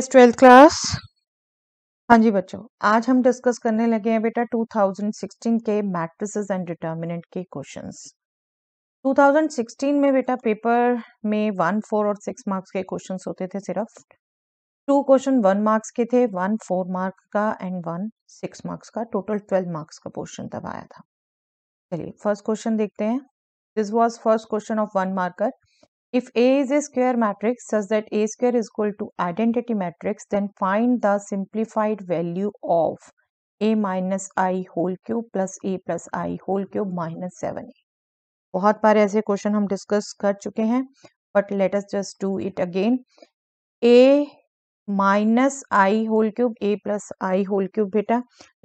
S twelfth class हाँ जी बच्चों आज हम डिस्कस करने लगे हैं बेटा 2016 के मैट्रिसेस एंड डिटर्मिनेंट के क्वेश्चंस 2016 में बेटा पेपर में वन फोर और सिक्स मार्क्स के क्वेश्चंस होते थे सिर्फ टू क्वेश्चन वन मार्क्स के थे वन फोर मार्क्स का एंड वन सिक्स मार्क्स का टोटल ट्वेल्व मार्क्स का पोर्शन तब आया था चलिए फर्स्ट क्वेश्चन देखते हैं this was first question of one marker If A is a square matrix such that A square is equal to identity matrix, then find the simplified value of A minus I whole cube plus A plus I whole cube minus seven A बहुत बार ऐसे question हम discuss कर चुके हैं but let us just do it again A minus I whole cube A plus I whole cube बेटा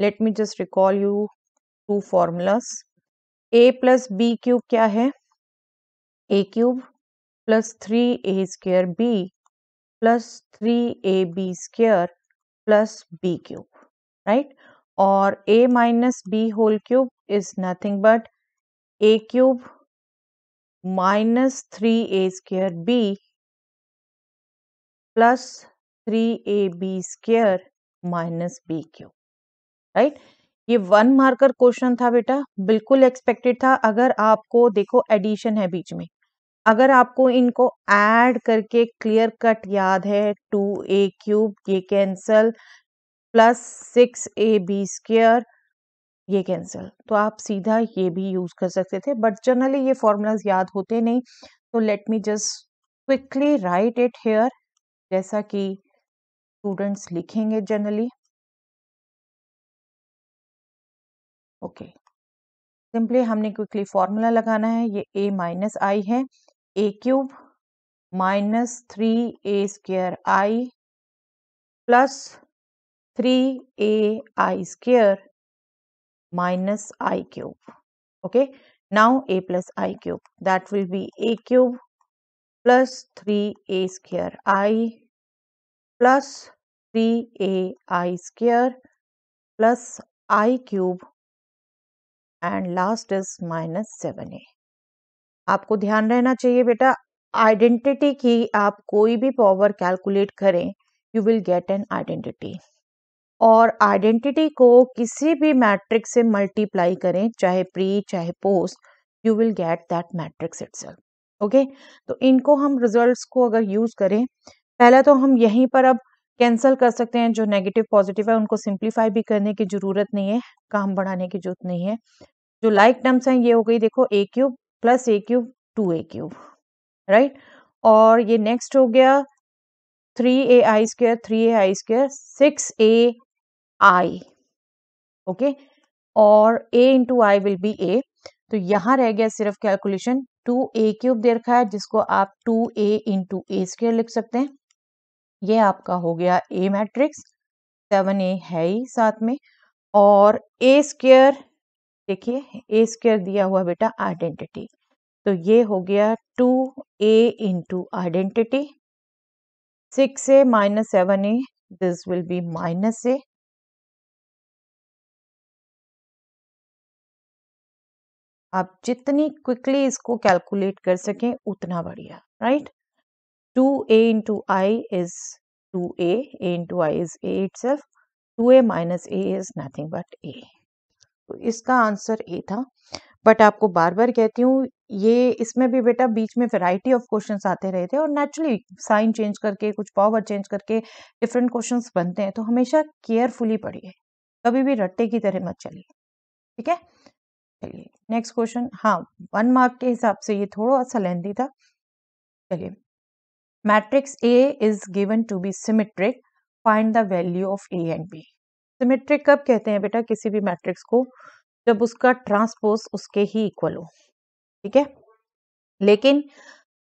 let me just recall you two formulas A plus B cube क्या है A cube plus three A square B plus three A B square plus B cube right और a minus B whole cube is nothing but A cube minus three A square B plus three A B square minus B cube right ये one marker question था बेटा बिल्कुल expected था अगर आपको देखो addition है बीच में अगर आपको इनको ऐड करके क्लियर कट याद है टू ए क्यूब ये cancel plus six A B square ये कैंसल तो आप सीधा ये भी यूज कर सकते थे बट जनरली ये फॉर्मूलाज याद होते नहीं तो let me just quickly write it here जैसा कि स्टूडेंट्स लिखेंगे जनरली ओके सिंपली हमने क्विकली फॉर्मूला लगाना है ये ए माइनस आई है a cube minus 3a square i plus 3ai square minus i cube. Okay, now a plus i cube that will be a cube plus 3a square i plus 3ai square plus i cube and last is minus 7a. आपको ध्यान रहना चाहिए बेटा identity की आप कोई भी power calculate करें you will get an identity और आइडेंटिटी को किसी भी मैट्रिक से मल्टीप्लाई करें चाहे प्री चाहे post you will get that matrix it okay तो इनको हम रिजल्ट्स को अगर यूज करें पहला तो हम यहीं पर अब कैंसिल कर सकते हैं जो नेगेटिव पॉजिटिव है उनको सिंप्लीफाई भी करने की जरूरत नहीं है काम बढ़ाने की जरूरत नहीं है जो लाइक like टर्म्स हैं ये हो गई देखो A cube plus A cube two A cube right और ये नेक्स्ट हो गया three A I square three A I square six A I okay और A into I will be A तो यहाँ रह गया सिर्फ कैलकुलेशन टू ए क्यूब दे रखा है जिसको आप two A into A square लिख सकते हैं ये आपका हो गया ए मैट्रिक्स सेवन ए है ही साथ में और ए स्क्र देखिए ए स्क्वेयर दिया हुआ बेटा आइडेंटिटी तो ये हो गया two A into identity six A minus seven A this will be minus A आप जितनी क्विकली इसको कैलकुलेट कर सकें उतना बढ़िया right two A into I is two A into I is A itself two A minus A is nothing but A तो इसका answer A था बट आपको बार बार कहती हूँ ये इसमें भी बेटा बीच में वैरायटी ऑफ क्वेश्चंस आते रहे थे और नेचुरली साइन चेंज करके कुछ पावर चेंज करके डिफरेंट क्वेश्चंस बनते हैं तो हमेशा केयरफुली पढ़िए कभी भी रट्टे की तरह मत चलिए ठीक है चलिए नेक्स्ट क्वेश्चन हाँ वन मार्क के हिसाब से ये थोड़ा सा लेंदी था चलिए matrix A is given to be symmetric find the value of a and b symmetric कब कहते हैं बेटा किसी भी मैट्रिक्स को जब उसका ट्रांसपोज उसके ही इक्वल हो ठीक है लेकिन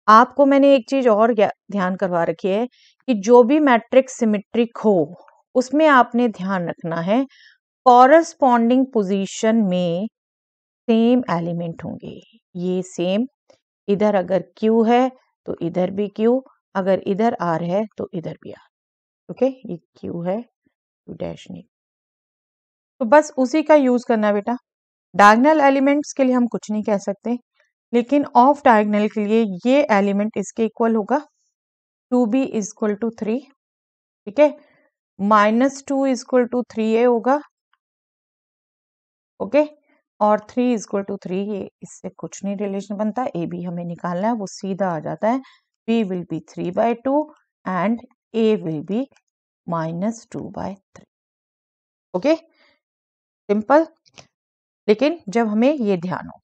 आपको मैंने एक चीज और ध्यान करवा रखी है कि जो भी मैट्रिक्स सिमेट्रिक हो उसमें आपने ध्यान रखना है कॉरस्पॉन्डिंग पोजिशन में सेम एलिमेंट होंगे ये सेम इधर अगर Q है तो इधर भी Q अगर इधर R है तो इधर भी R ओके ये Q है डैश नहीं तो बस उसी का यूज करना है बेटा डायगनल एलिमेंट्स के लिए हम कुछ नहीं कह सकते लेकिन ऑफ डायगनल के लिए ये एलिमेंट इसके इक्वल होगा two b is equal to three ठीक है minus two is equal to three a होगा ओके और थ्री इजक्वल टू थ्री ये इससे कुछ नहीं रिलेशन बनता ए बी हमें निकालना है वो सीधा आ जाता है b will be three by two and a will be minus two by three okay simple लेकिन जब हमें ये ध्यान हो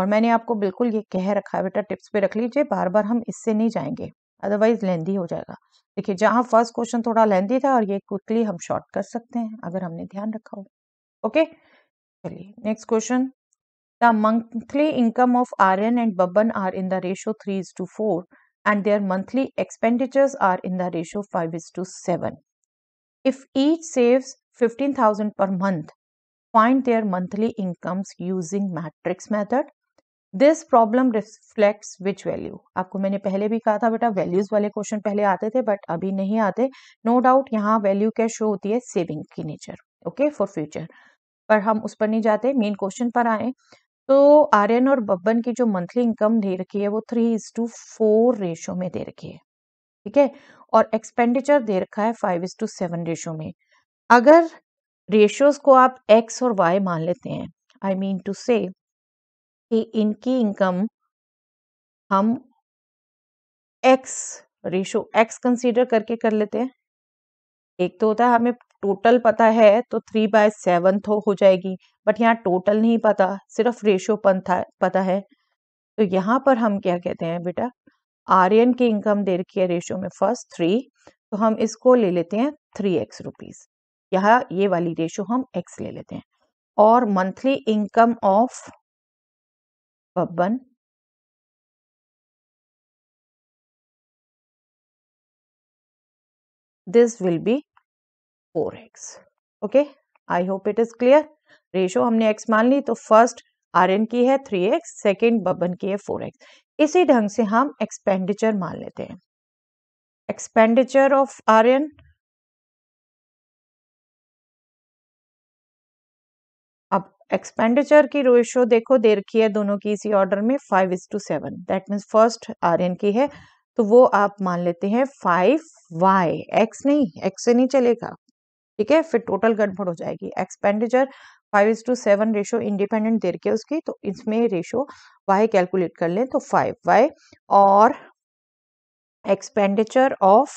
और मैंने आपको बिल्कुल ये कह रखा है बेटा टिप्स पे रख लीजिए बार बार हम इससे नहीं जाएंगे अदरवाइज लेंदी हो जाएगा देखिए जहाँ फर्स्ट क्वेश्चन थोड़ा लेंदी था और ये क्विकली हम शॉर्ट कर सकते हैं अगर हमने ध्यान रखा हो ओके चलिए next question The monthly income of Aryan and Babban are in the ratio 3 to four and their monthly expenditures are in the ratio five 5 is to 7. If each saves 15,000 per month, find their monthly incomes using matrix method. this problem reflects which value आपको मैंने पहले भी कहा था बेटा values वाले question पहले आते थे but अभी नहीं आते no doubt यहाँ value क्या show होती है saving की nature okay for future पर हम उस पर नहीं जाते मेन क्वेश्चन पर आए तो आर्यन और बब्बन की जो मंथली इनकम दे रखी है वो three is to four ratio में दे रखी है ठीक है और एक्सपेंडिचर दे रखा है five is to seven ratio में अगर रेशियोज को आप एक्स और वाई मान लेते हैं आई मीन टू से इनकी इनकम हम एक्स रेशो एक्स कंसीडर करके कर लेते हैं एक तो होता है हमें टोटल पता है तो थ्री बाय सेवन तो हो जाएगी बट यहाँ टोटल नहीं पता सिर्फ रेशो पंथा पता है तो यहाँ पर हम क्या कहते हैं बेटा आर्यन की इनकम दे रखी है रेशो में फर्स्ट थ्री तो हम इसको ले लेते हैं थ्री एक्स रुपीज़ यहाँ ये वाली रेशो हम एक्स ले लेते हैं और monthly income of Babban this will be four x okay I hope it is clear ratio हमने एक्स मान ली तो फर्स्ट आर एन की है थ्री एक्स सेकेंड बब्बन की है फोर एक्स इसी ढंग से हम एक्सपेंडिचर मान लेते हैं expenditure of Aryan expenditure की रोशो देखो दे रखी है दोनों की इसी ऑर्डर में five is to seven that means first Aryan की है तो वो आप मान लेते हैं फाइव वाई एक्स नहीं एक्स से नहीं चलेगा ठीक है फिर टोटल गड़बड़ हो जाएगी expenditure five is to seven ratio independent दे रखी है उसकी तो इसमें रेशो वाई कैलकुलेट कर लें तो फाइव वाई और expenditure of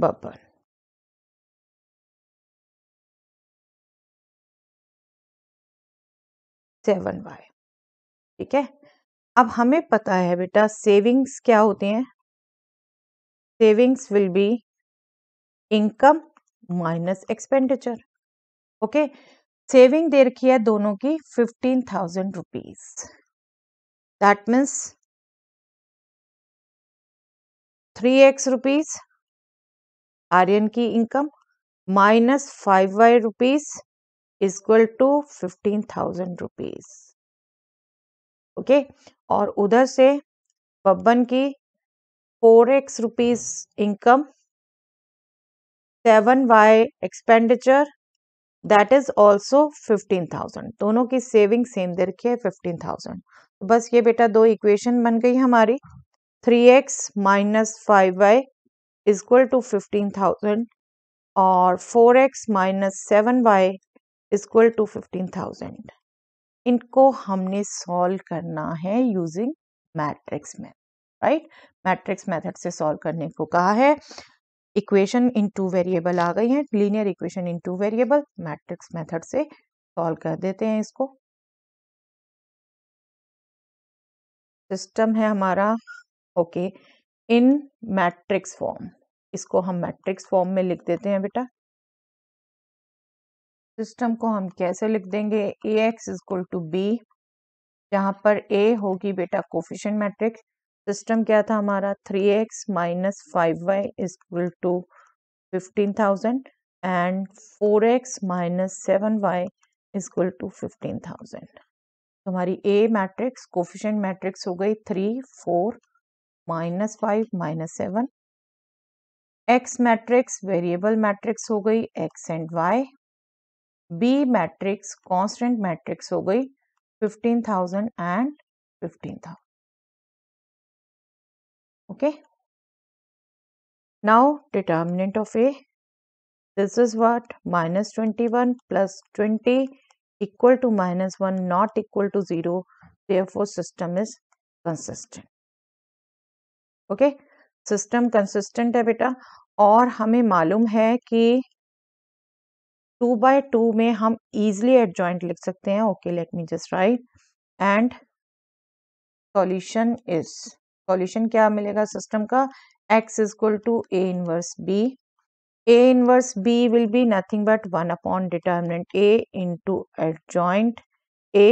Babban seven y ठीक है अब हमें पता है बेटा सेविंग्स क्या होते हैं savings will be income minus expenditure okay saving दे रखी है दोनों की fifteen thousand rupees that means three x rupees Aryan की income minus five y rupees equal to fifteen thousand rupees okay और उधर से बब्बन की four x rupees income seven y expenditure that is also fifteen thousand दोनों की saving same दे रखी है fifteen thousand तो बस ये बेटा दो इक्वेशन बन गई हमारी three x minus five y is equal to fifteen thousand और four x minus seven y is equal to fifteen thousand इनको हमने सॉल्व करना है यूजिंग मैट्रिक्स में राइट मैट्रिक्स मेथड से सॉल्व करने को कहा है इक्वेशन इन टू वेरिएबल आ गई है linear equation in two variable matrix method से सॉल्व कर देते हैं इसको सिस्टम है हमारा ओके इन मैट्रिक्स फॉर्म इसको हम मैट्रिक्स फॉर्म में लिख देते हैं बेटा सिस्टम को हम कैसे लिख देंगे A x is equal to B यहाँ पर ए होगी बेटा कोफिशन मैट्रिक्स सिस्टम क्या था हमारा three x minus five y is equal to fifteen thousand and four x minus seven y is equal to fifteen thousand हमारी ए मैट्रिक्स कोफिशन मैट्रिक्स हो गई three four minus five minus seven x matrix variable matrix हो गई x and y B matrix constant matrix हो गई fifteen thousand and fifteen thousand okay now determinant of A this is what minus twenty one plus twenty equal to minus one not equal to zero therefore system is consistent okay system consistent है बेटा और हमें मालूम है कि to by to में हम easily eight joint लिख सकते हैं okay let me just write and solution is solution क्या मिलेगा सिस्टम का x is equal to A inverse B a inverse B will be nothing but 1 upon determinant a into A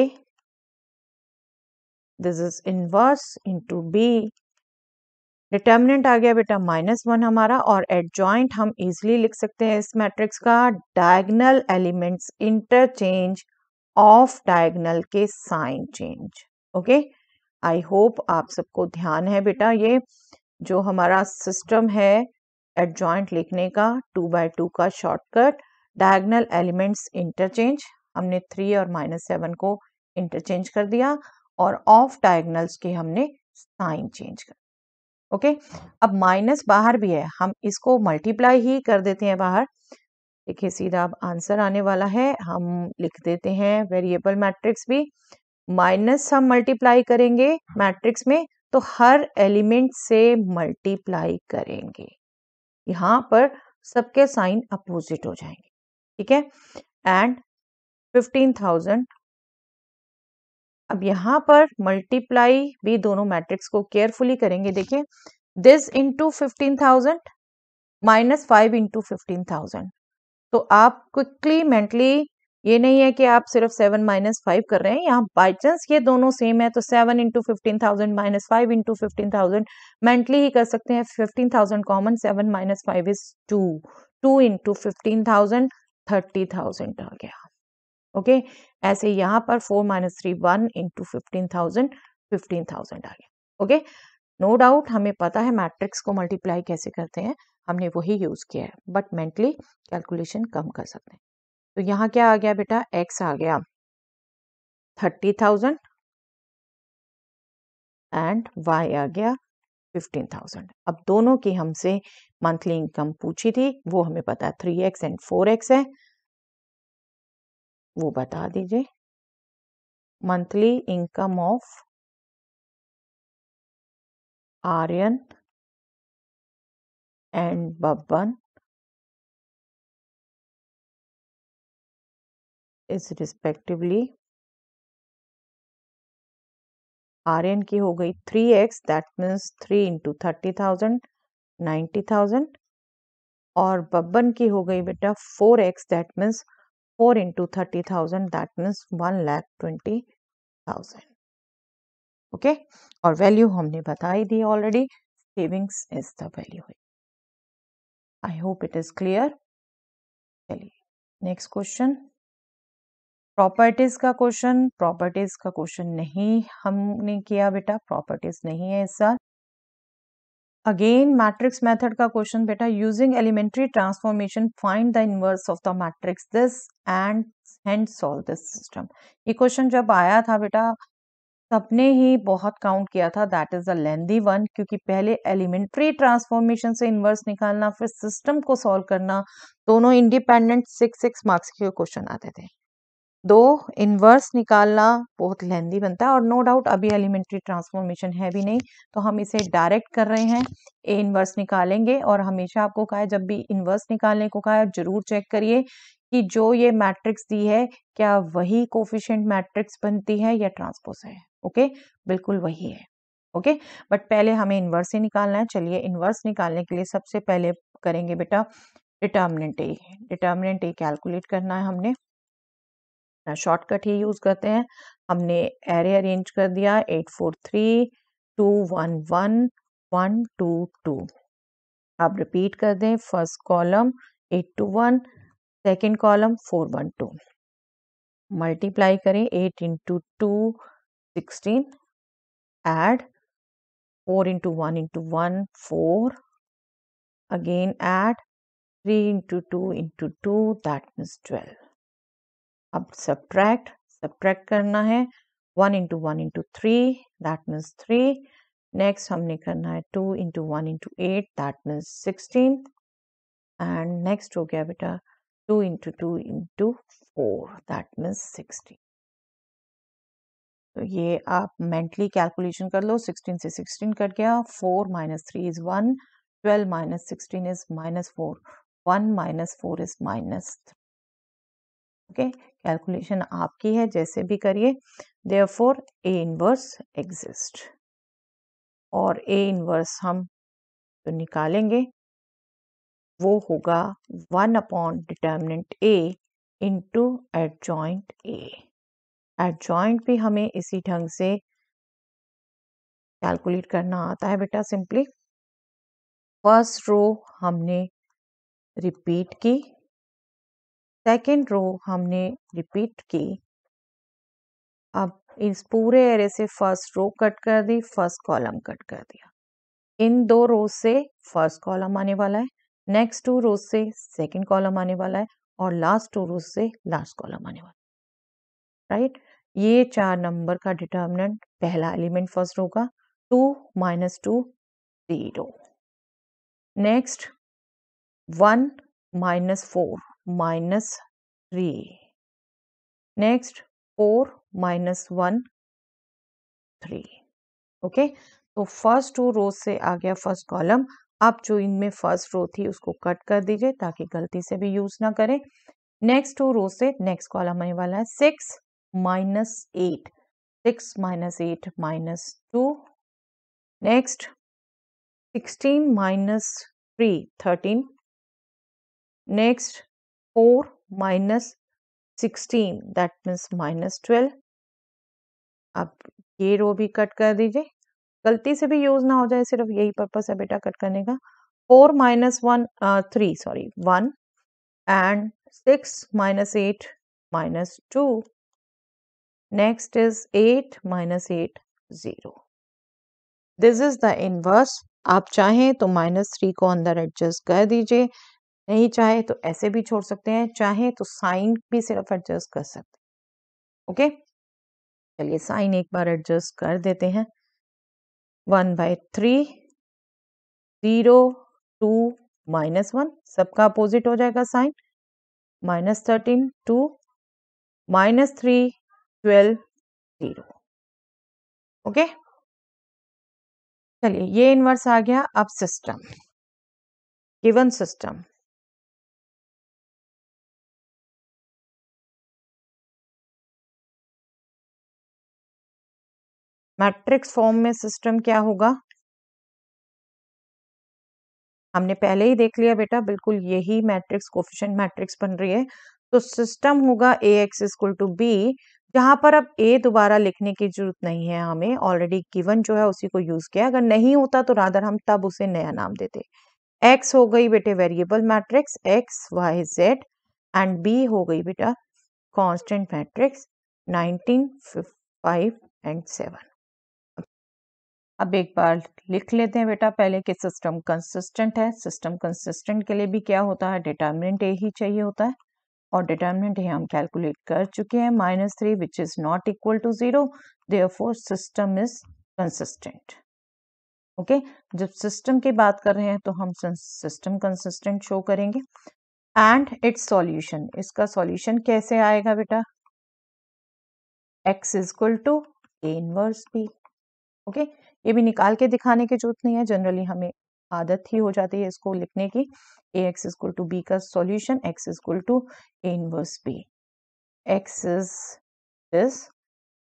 this is inverse into B determinant आ गया बेटा minus one हमारा और adjoint हम easily लिख सकते हैं इस मैट्रिक्स का diagonal elements interchange off diagonal के sign change okay I hope आप सबको ध्यान है बेटा ये जो हमारा सिस्टम है एडजॉइंट लिखने का टू बाय टू का शॉर्टकट डायगनल एलिमेंट्स इंटरचेंज हमने थ्री और माइनस सेवन को इंटरचेंज कर दिया और ऑफ डायगनल्स के हमने साइन चेंज कर ओके अब माइनस बाहर भी है हम इसको मल्टीप्लाई ही कर देते हैं बाहर देखिए सीधा अब आंसर आने वाला है हम लिख देते हैं वेरिएबल मैट्रिक्स भी माइनस हम मल्टीप्लाई करेंगे मैट्रिक्स में तो हर एलिमेंट से मल्टीप्लाई करेंगे यहाँ पर सबके साइन अपोजिट हो जाएंगे ठीक है एंड फिफ्टीन थाउजेंड अब यहाँ पर मल्टीप्लाई भी दोनों मैट्रिक्स को केयरफुली करेंगे देखिए this into fifteen thousand minus five into fifteen thousand तो आप क्विकली मेंटली ये नहीं है कि आप सिर्फ सेवन माइनस फाइव कर रहे हैं यहाँ बाई चांस ये दोनों सेम है तो seven into fifteen thousand minus five into fifteen thousand mentally ही कर सकते हैं fifteen thousand common seven minus five is two two into fifteen thousand thirty thousand आ गया ओके ऐसे यहाँ पर four minus three one into fifteen thousand fifteen thousand आ गया ओके नो डाउट हमें पता है मैट्रिक्स को मल्टीप्लाई कैसे करते हैं हमने वही यूज किया है बट मेंटली कैलकुलेशन कम कर सकते हैं तो यहाँ क्या आ गया बेटा एक्स आ गया थर्टी थाउजेंड एंड वाई आ गया फिफ्टीन थाउजेंड अब दोनों की हमसे मंथली इनकम पूछी थी वो हमें पता है three x and four x है वो बता दीजिए monthly income of Aryan and Babban is respectively Aryan की हो गई three x that means three into thirty thousand ninety thousand और बब्बन की हो गई बेटा four x that means four into thirty thousand that that one 1 twenty thousand okay और वैल्यू हमने बताई दी already savings is the value I hope it is clear चलिए नेक्स्ट क्वेश्चन प्रॉपर्टीज का क्वेश्चन प्रॉपर्टीज का क्वेश्चन नहीं हमने किया बेटा प्रॉपर्टीज नहीं है इस साल अगेन मैट्रिक्स मेथड का क्वेश्चन बेटा using elementary transformation find the inverse of the matrix this and hand solve this system ये क्वेश्चन जब आया था बेटा सबने ही बहुत काउंट किया था that is a lengthy one क्योंकि पहले एलिमेंट्री ट्रांसफॉर्मेशन से इनवर्स निकालना फिर सिस्टम को सॉल्व करना दोनों इंडिपेंडेंट सिक्स सिक्स मार्क्स के क्वेश्चन आते थे दो इनवर्स निकालना बहुत लेंदी बनता है और नो डाउट अभी एलिमेंट्री ट्रांसफॉर्मेशन है भी नहीं तो हम इसे डायरेक्ट कर रहे हैं ए इन्वर्स निकालेंगे और हमेशा आपको कहा है जब भी इनवर्स निकालने को कहा है जरूर चेक करिए कि जो ये मैट्रिक्स दी है क्या वही कोफिशियंट मैट्रिक्स बनती है या ट्रांसपोज है ओके बिल्कुल वही है ओके बट पहले हमें इन्वर्स ही निकालना है चलिए इन्वर्स निकालने के लिए सबसे पहले करेंगे बेटा determinant A determinant A calculate करना है हमने शॉर्टकट ही यूज करते हैं हमने एरे अरेंज कर दिया eight four three two one one one two two अब रिपीट कर दें first column eight two one second column four one two multiply करें eight into two sixteen add four into one into one four again add three into two into two that means twelve अब subtract subtract करना है one into one into three that means three next हमने करना है two into one into eight that means sixteen and next हो गया बेटा 2 into 2 into 4 that means 16. तो ये आप मेंटली कैलकुलेशन कर लो 16 से 16 कट गया 4 minus 3 is 1 12 minus 16 is minus 4 1 minus 4 is minus 3. Okay calculation आपकी है जैसे भी करिए देयरफॉर ए इनवर्स एग्जिस्ट और ए इनवर्स हम तो निकालेंगे वो होगा one upon determinant A into adjoint A adjoint भी हमें इसी ढंग से कैलकुलेट करना आता है बेटा सिंपली फर्स्ट रो हमने रिपीट की सेकेंड रो हमने रिपीट की अब इस पूरे एरे से फर्स्ट रो कट कर दी फर्स्ट कॉलम कट कर दिया इन दो रो से फर्स्ट कॉलम आने वाला है नेक्स्ट टू रोज से सेकेंड कॉलम आने वाला है और लास्ट टू रोज से लास्ट कॉलम आने वाला राइट right? ये चार नंबर का डिटर्मिनेंट पहला एलिमेंट फर्स्ट होगा two minus two zero next one minus four minus three next four minus one three okay तो फर्स्ट टू रोज से आ गया फर्स्ट कॉलम आप जो इनमें फर्स्ट रो थी उसको कट कर दीजिए ताकि गलती से भी यूज ना करें नेक्स्ट टू रो से नेक्स्ट कॉलम आने वाला है six minus eight six minus eight minus two next sixteen minus three thirteen next four minus sixteen that means minus twelve अब ये रो भी कट कर दीजिए गलती से भी यूज ना हो जाए सिर्फ यही पर्पस है बेटा कट करने का four minus one three sorry one and six minus eight minus two next is eight minus eight zero this is the inverse आप चाहें तो माइनस थ्री को अंदर एडजस्ट कर दीजिए नहीं चाहे तो ऐसे भी छोड़ सकते हैं चाहे तो साइन भी सिर्फ एडजस्ट कर सकते हैं ओके चलिए साइन एक बार एडजस्ट कर देते हैं one by three zero two minus one सबका अपोजिट हो जाएगा sign minus thirteen two minus three twelve zero okay चलिए ये इन्वर्स आ गया अब system given system matrix form में सिस्टम क्या होगा हमने पहले ही देख लिया बेटा बिल्कुल यही मैट्रिक्स कोफिशिएंट मैट्रिक्स बन रही है तो सिस्टम होगा A X equal to B जहां पर अब ए दोबारा लिखने की जरूरत नहीं है हमें ऑलरेडी गिवन जो है उसी को यूज किया अगर नहीं होता तो राधर हम तब उसे नया नाम देते एक्स हो गई बेटे variable matrix X Y Z and B हो गई बेटा constant matrix nineteen five and seven अब एक बार लिख लेते हैं बेटा पहले कि सिस्टम कंसिस्टेंट है सिस्टम कंसिस्टेंट के लिए भी क्या होता है डिटर्मिनेंट ए ही चाहिए होता है और डिटर्मिनेंट ए हम कैलकुलेट कर चुके हैं minus three which is not equal to zero therefore system is consistent okay जब सिस्टम की बात कर रहे हैं तो हम सिस्टम कंसिस्टेंट शो करेंगे एंड इट्स सॉल्यूशन इसका सॉल्यूशन कैसे आएगा बेटा X is equal to A inverse B okay ये भी निकाल के दिखाने की जरूरत नहीं है जनरली हमें आदत ही हो जाती है इसको लिखने की A X is equal to B का solution X is equal to A inverse B X is this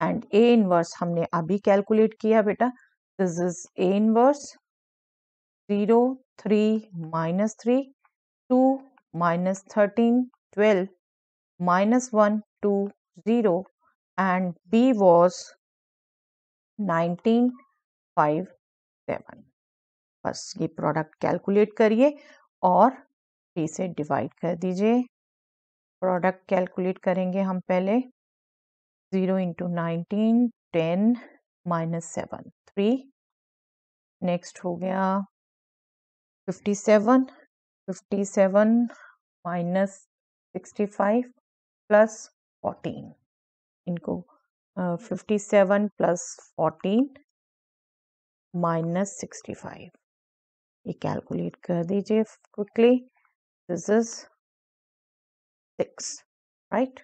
and A inverse हमने अभी कैलकुलेट किया बेटा this is A inverse zero three minus three two minus thirteen twelve minus one two zero and B was nineteen five seven बस ये product calculate करिए और P से divide कर दीजिए प्रोडक्ट कैलकुलेट करेंगे हम पहले zero into nineteen ten minus seven three next हो गया fifty seven fifty seven minus sixty five plus fourteen इनको fifty seven plus fourteen minus sixty five ये कैलकुलेट कर दीजिए quickly this is six right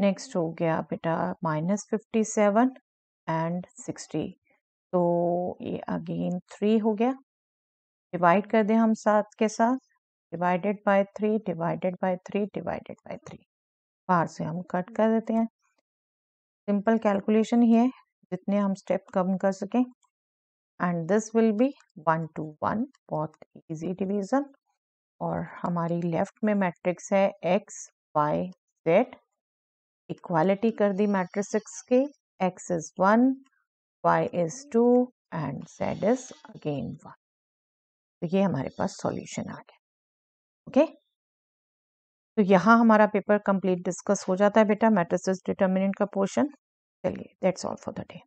next हो गया बेटा minus fifty seven and sixty तो ये अगेन थ्री हो गया डिवाइड कर दें हम साथ के साथ divided by three divided by three divided by three बाहर से हम कट कर देते हैं सिंपल कैलकुलेशन ही है जितने हम स्टेप कम कर सकें and this will be one two one बहुत इजी डिवीजन और हमारी लेफ्ट में मैट्रिक्स है एक्स वाई जेड इक्वालिटी कर दी मैट्रिक्स के X is one Y is two and Z is again one तो ये हमारे पास सॉल्यूशन आ गया ओके तो यहाँ हमारा पेपर कंप्लीट डिस्कस हो जाता है बेटा मैट्रिसेस डिटर्मिनेंट का portion tell you that's all for the day